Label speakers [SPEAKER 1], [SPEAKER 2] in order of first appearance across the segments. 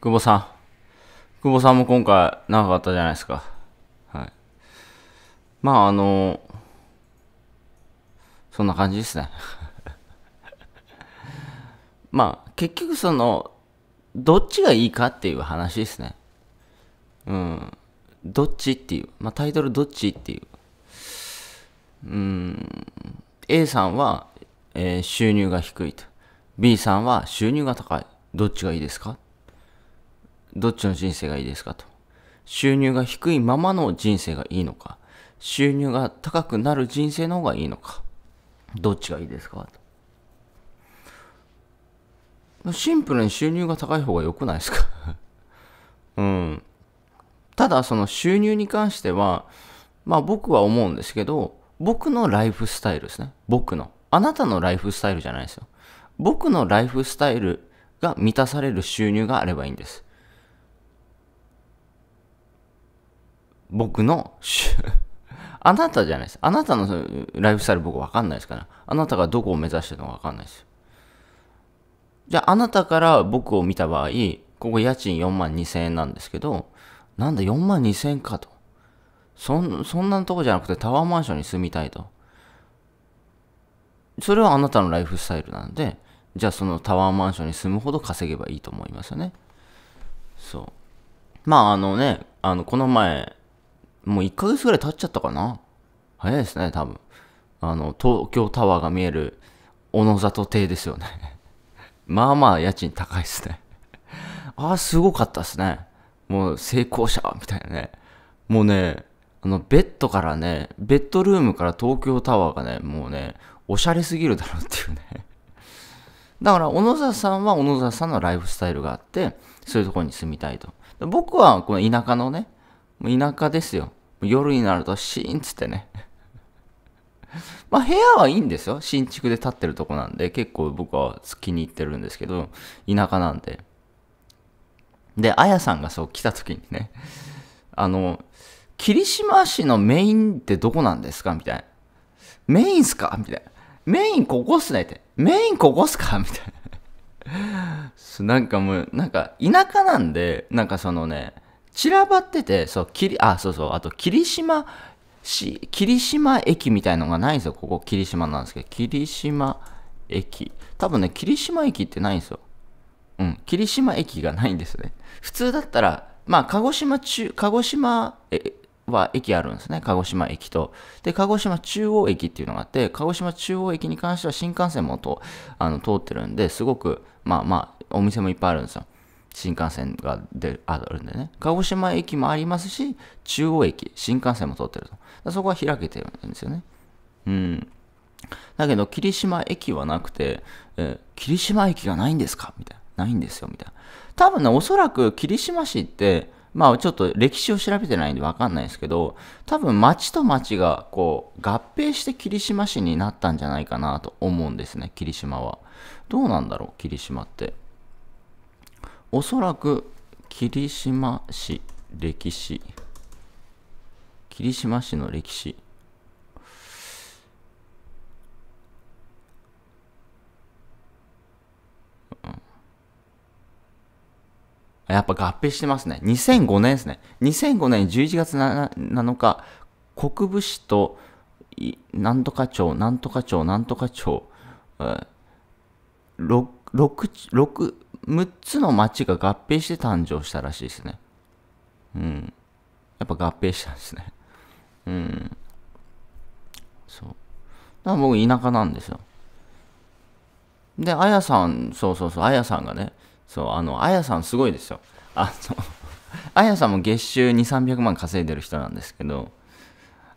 [SPEAKER 1] 久保さん。久保さんも今回長かったじゃないですか。はい。まあ、あの、そんな感じですね。まあ、結局その、どっちがいいかっていう話ですね。うん。どっちっていう。まあ、タイトルどっちっていう。うん。A さんは、えー、収入が低いと。B さんは収入が高い。どっちがいいですかどっちの人生がいいですかと。収入が低いままの人生がいいのか、収入が高くなる人生の方がいいのか、どっちがいいですかと。シンプルに収入が高い方が良くないですか うん。ただその収入に関しては、まあ僕は思うんですけど、僕のライフスタイルですね。僕の。あなたのライフスタイルじゃないですよ。僕のライフスタイルが満たされる収入があればいいんです。僕の、あなたじゃないです。あなたのライフスタイル僕わかんないですから。あなたがどこを目指してるのかわかんないです。じゃあ、あなたから僕を見た場合、ここ家賃4万2千円なんですけど、なんだ4万2千円かと。そん、そんなとこじゃなくてタワーマンションに住みたいと。それはあなたのライフスタイルなんで、じゃあそのタワーマンションに住むほど稼げばいいと思いますよね。そう。まああのね、あの、この前、もう1ヶ月ぐらい経っちゃったかな早いですね、多分。あの、東京タワーが見える、小野里邸ですよね まあまあ家賃高いですねああ、すごかったですね。もう成功者みたいなね。もうね、あの、ベッドからね、ベッドルームから東京タワーがね、もうね、おしゃれすぎるだろうっていうねだから、小野沢さんは小野沢さんのライフスタイルがあって、そういうところに住みたいと。僕は、この田舎のね、田舎ですよ。夜になるとシーンつってね まあ部屋はいいんですよ。新築で建ってるとこなんで、結構僕は気に入ってるんですけど、田舎なんで。で、あやさんがそう来た時にね、あの、霧島市のメインってどこなんですかみたいな。メインっすかみたいな。メインここっすねって。メインここっすかみたいな。なんかもう、なんか田舎なんで、なんかそのね、散らばってて、そう、きり、あ、そうそう、あと、霧島し、霧島駅みたいのがないんですよ。ここ、霧島なんですけど、霧島駅。多分ね、霧島駅ってないんですよ。うん、霧島駅がないんですね。普通だったら、まあ、鹿児島中、鹿児島は駅あるんですね。鹿児島駅と。で、鹿児島中央駅っていうのがあって、鹿児島中央駅に関しては新幹線もとあの通ってるんで、すごく、まあまあ、お店もいっぱいあるんですよ。新幹線がであるんでね、鹿児島駅もありますし、中央駅、新幹線も通ってると。そこは開けてるんですよね。うん。だけど、霧島駅はなくて、えー、霧島駅がないんですかみたいな。ないんですよ、みたいな。多分ね、おそらく霧島市って、まあちょっと歴史を調べてないんでわかんないですけど、多分町と町がこう合併して霧島市になったんじゃないかなと思うんですね、霧島は。どうなんだろう、霧島って。おそらく霧島市歴史霧島市の歴史やっぱ合併してますね。2005年ですね。2005年11月 7, 7日、国部市と、なんとか町、なんとか町、なんとか町、6、6、6、6つの町が合併して誕生したらしいですね。うん。やっぱ合併したんですね。うん。そう。だから僕田舎なんですよ。で、あやさん、そうそうそう、あやさんがね、そう、あの、あやさんすごいですよ。あの、あやさんも月収2、300万稼いでる人なんですけど、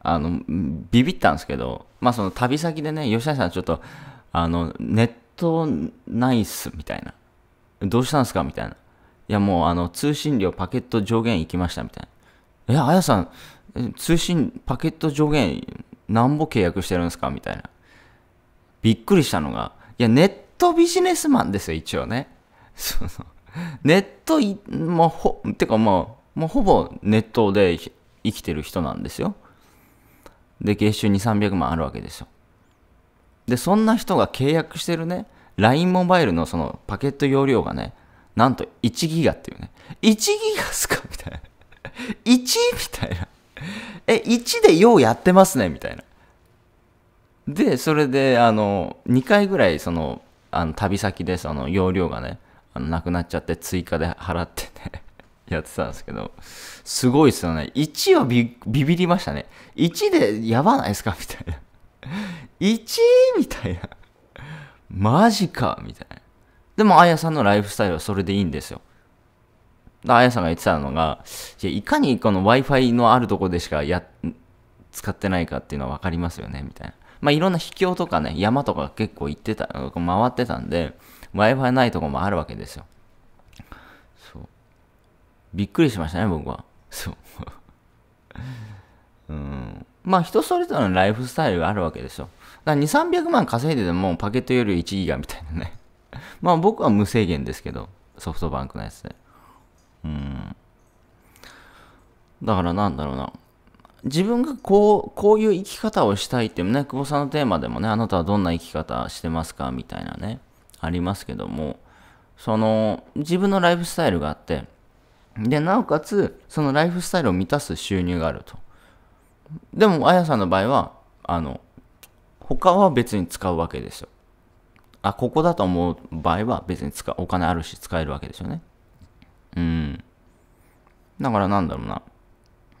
[SPEAKER 1] あの、ビビったんですけど、まあその旅先でね、吉田さんちょっと、あの、ネットナイスみたいな。どうしたんすかみたいな。いや、もう、あの、通信料パケット上限行きました、みたいな。え、あやさん、通信パケット上限、なんぼ契約してるんですかみたいな。びっくりしたのが、いや、ネットビジネスマンですよ、一応ね。その、ネットい、もうほ、てかもう、もうほぼネットで生きてる人なんですよ。で、月収2、300万あるわけですよ。で、そんな人が契約してるね、LINE モバイルのそのパケット容量がね、なんと1ギガっていうね。1ギガっすかみたいな。1? みたいな。え、1でようやってますねみたいな。で、それで、あの、2回ぐらい、その、あの旅先で、その、容量がね、あのなくなっちゃって、追加で払ってね やってたんですけど、すごいっすよね。1はビビビりましたね。1でやばないですかみたいな。1? みたいな。マジかみたいな。でも、あやさんのライフスタイルはそれでいいんですよ。あやさんが言ってたのが、いかにこの Wi-Fi のあるとこでしかや、使ってないかっていうのは分かりますよね、みたいな。まあ、いろんな秘境とかね、山とか結構行ってた、回ってたんで、Wi-Fi ないとこもあるわけですよ。そう。びっくりしましたね、僕は。そう。うん。まあ、人それぞれのライフスタイルがあるわけですよ。だから2、300万稼いででもパケットより1ギガみたいなね。まあ僕は無制限ですけど、ソフトバンクのやつで。うん。だからなんだろうな。自分がこう、こういう生き方をしたいってね、久保さんのテーマでもね、あなたはどんな生き方してますかみたいなね、ありますけども、その、自分のライフスタイルがあって、で、なおかつ、そのライフスタイルを満たす収入があると。でも、あやさんの場合は、あの、他は別に使うわけですよ。あ、ここだと思う場合は別に使う、お金あるし使えるわけですよね。うん。だからなんだろうな。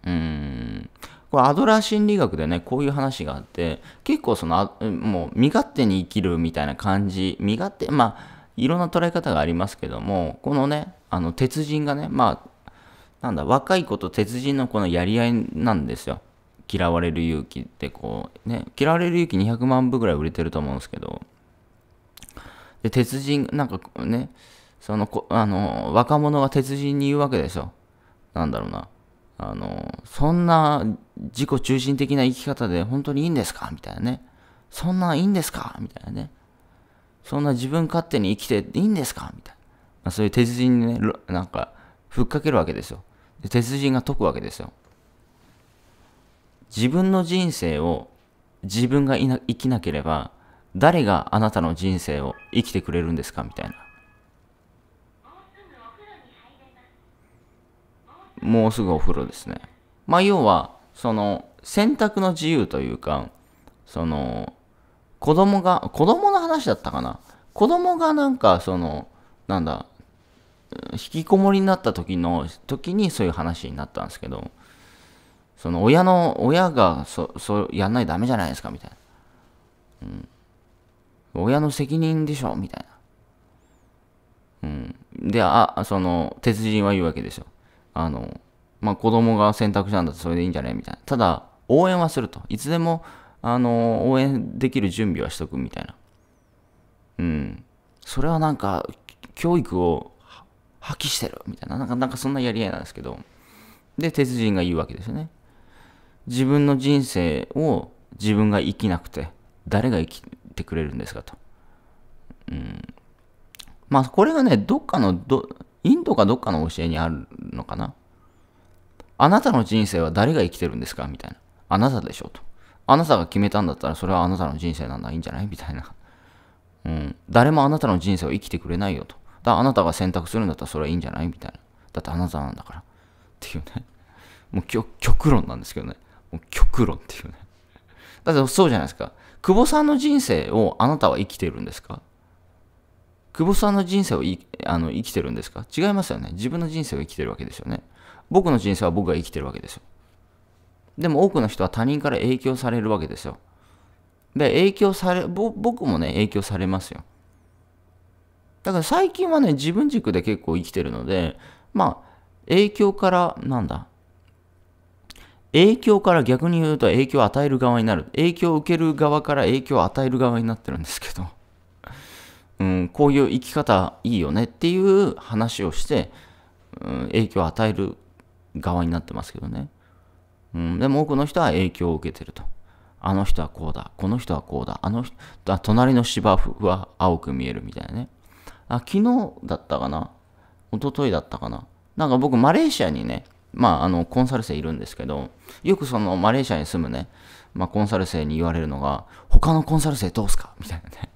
[SPEAKER 1] うん。これアドラー心理学でね、こういう話があって、結構その、もう身勝手に生きるみたいな感じ、身勝手、まあ、いろんな捉え方がありますけども、このね、あの、鉄人がね、まあ、なんだ、若い子と鉄人のこのやり合いなんですよ。嫌われる勇気ってこう、ね、嫌われる勇気200万部ぐらい売れてると思うんですけど、で、鉄人、なんかね、そのこ、あの、若者が鉄人に言うわけでしょ。なんだろうな。あの、そんな自己中心的な生き方で本当にいいんですかみたいなね。そんなんいいんですかみたいなね。そんな自分勝手に生きていいんですかみたいな。まあ、そういう鉄人にね、なんか、ふっかけるわけですよ。で鉄人が解くわけですよ。自分の人生を自分が生きなければ誰があなたの人生を生きてくれるんですかみたいなもうすぐお風呂ですねまあ要はその選択の自由というかその子供が子供の話だったかな子供がなんかそのなんだ引きこもりになった時の時にそういう話になったんですけどその親の、親がそ、そう、やんないとダメじゃないですか、みたいな。うん。親の責任でしょ、みたいな。うん。で、あ、その、鉄人は言うわけですよ。あの、まあ、子供が選択したんだとそれでいいんじゃないみたいな。ただ、応援はすると。いつでも、あの、応援できる準備はしとくみたいな。うん。それはなんか、教育を破棄してるみたいな。なんか、なんかそんなやり合いなんですけど。で、鉄人が言うわけですよね。自分の人生を自分が生きなくて、誰が生きてくれるんですかと。うん。まあ、これがね、どっかのど、インドかどっかの教えにあるのかな。あなたの人生は誰が生きてるんですかみたいな。あなたでしょと。あなたが決めたんだったら、それはあなたの人生なんだ、いいんじゃないみたいな。うん。誰もあなたの人生を生きてくれないよと。だあなたが選択するんだったらそれはいいんじゃないみたいな。だってあなたなんだから。っていうね。もう極論なんですけどね。極論っていうね。だってそうじゃないですか。久保さんの人生をあなたは生きてるんですか久保さんの人生をあの生きてるんですか違いますよね。自分の人生を生きてるわけですよね。僕の人生は僕が生きてるわけですよ。でも多くの人は他人から影響されるわけですよ。で、影響され、僕もね、影響されますよ。だから最近はね、自分軸で結構生きてるので、まあ、影響から、なんだ、影響から逆に言うと影響を与える側になる。影響を受ける側から影響を与える側になってるんですけど、うん、こういう生き方いいよねっていう話をして、うん、影響を与える側になってますけどね。うん、でも多くの人は影響を受けてると。あの人はこうだ、この人はこうだ、あの人、隣の芝生は青く見えるみたいなね。あ、昨日だったかな一昨日だったかななんか僕、マレーシアにね、まあ、あの、コンサル生いるんですけど、よくその、マレーシアに住むね、まあ、コンサル生に言われるのが、他のコンサル生どうすかみたいなね。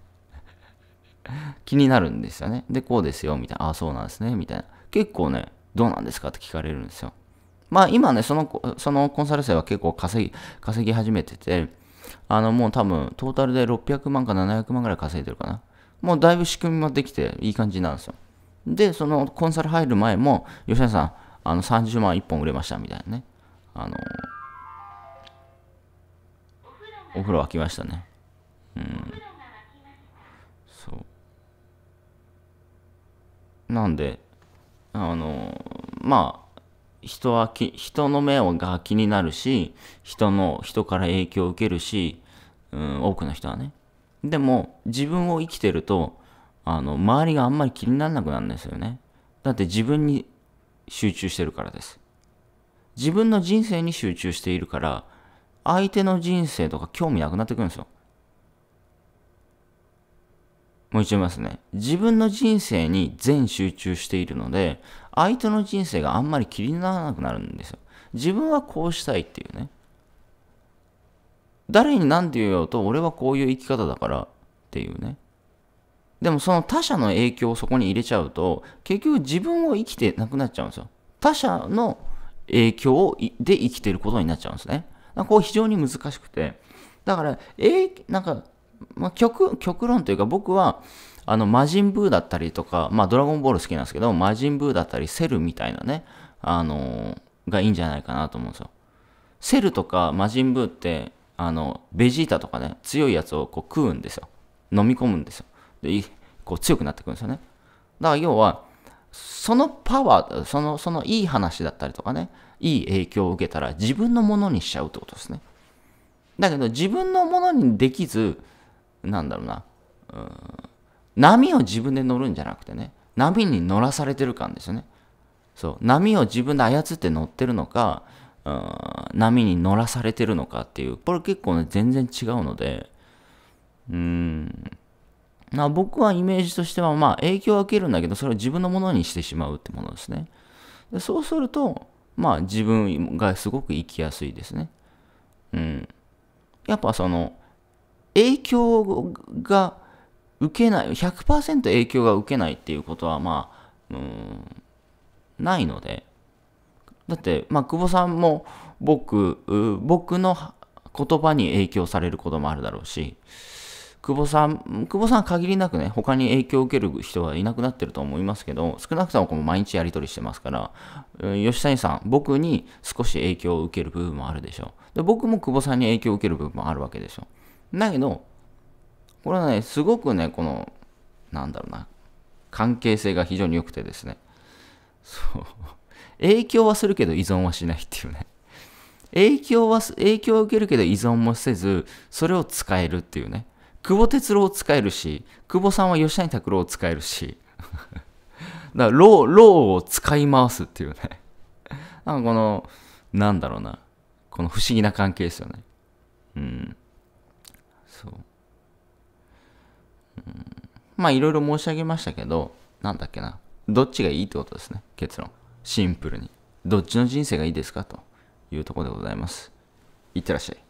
[SPEAKER 1] 気になるんですよね。で、こうですよ、みたいな。あ、そうなんですね、みたいな。結構ね、どうなんですかって聞かれるんですよ。まあ、今ね、その、そのコンサル生は結構稼ぎ、稼ぎ始めてて、あの、もう多分、トータルで600万か700万ぐらい稼いでるかな。もうだいぶ仕組みもできて、いい感じなんですよ。で、そのコンサル入る前も、吉田さん、あの30万1本売れましたみたいなね。あのお風呂沸きましたね。うん。そう。なんで、あのまあ、人はき、人の目が気になるし、人の、人から影響を受けるし、うん、多くの人はね。でも、自分を生きてると、あの、周りがあんまり気にならなくなるんですよね。だって自分に集中してるからです。自分の人生に集中しているから、相手の人生とか興味なくなってくるんですよ。もう一度言いますね。自分の人生に全集中しているので、相手の人生があんまり気にならなくなるんですよ。自分はこうしたいっていうね。誰に何て言おうと、俺はこういう生き方だからっていうね。でもその他者の影響をそこに入れちゃうと、結局自分を生きてなくなっちゃうんですよ。他者の影響で生きてることになっちゃうんですね。こう非常に難しくて。だから、えなんか、まあ、極、極論というか僕は、あの、魔人ブーだったりとか、まあ、ドラゴンボール好きなんですけど、魔人ブーだったり、セルみたいなね、あのー、がいいんじゃないかなと思うんですよ。セルとか魔人ブーって、あの、ベジータとかね、強いやつをこう食うんですよ。飲み込むんですよ。でこう強くなってくるんですよね。だから要は、そのパワー、その、そのいい話だったりとかね、いい影響を受けたら自分のものにしちゃうってことですね。だけど自分のものにできず、なんだろうな、うん、波を自分で乗るんじゃなくてね、波に乗らされてる感ですよね。そう、波を自分で操って乗ってるのか、うん、波に乗らされてるのかっていう、これ結構ね、全然違うので、うーん、僕はイメージとしては、まあ、影響を受けるんだけど、それを自分のものにしてしまうってものですね。でそうすると、まあ、自分がすごく生きやすいですね。うん。やっぱその、影響が受けない、100%影響が受けないっていうことは、まあ、うん、ないので。だって、まあ、久保さんも僕、僕の言葉に影響されることもあるだろうし、久保さん、久保さん限りなくね、他に影響を受ける人はいなくなってると思いますけど、少なくとも毎日やり取りしてますから、うん、吉谷さん、僕に少し影響を受ける部分もあるでしょで。僕も久保さんに影響を受ける部分もあるわけでしょ。だけど、これはね、すごくね、この、なんだろうな、関係性が非常に良くてですね、そう、影響はするけど依存はしないっていうね。影響は、影響を受けるけど依存もせず、それを使えるっていうね。久保哲郎を使えるし、久保さんは吉谷拓郎を使えるし、だから、ロー、ローを使い回すっていうね。なんかこの、なんだろうな。この不思議な関係ですよね。うん。そう。うん、まあ、いろいろ申し上げましたけど、なんだっけな。どっちがいいってことですね。結論。シンプルに。どっちの人生がいいですかというところでございます。いってらっしゃい。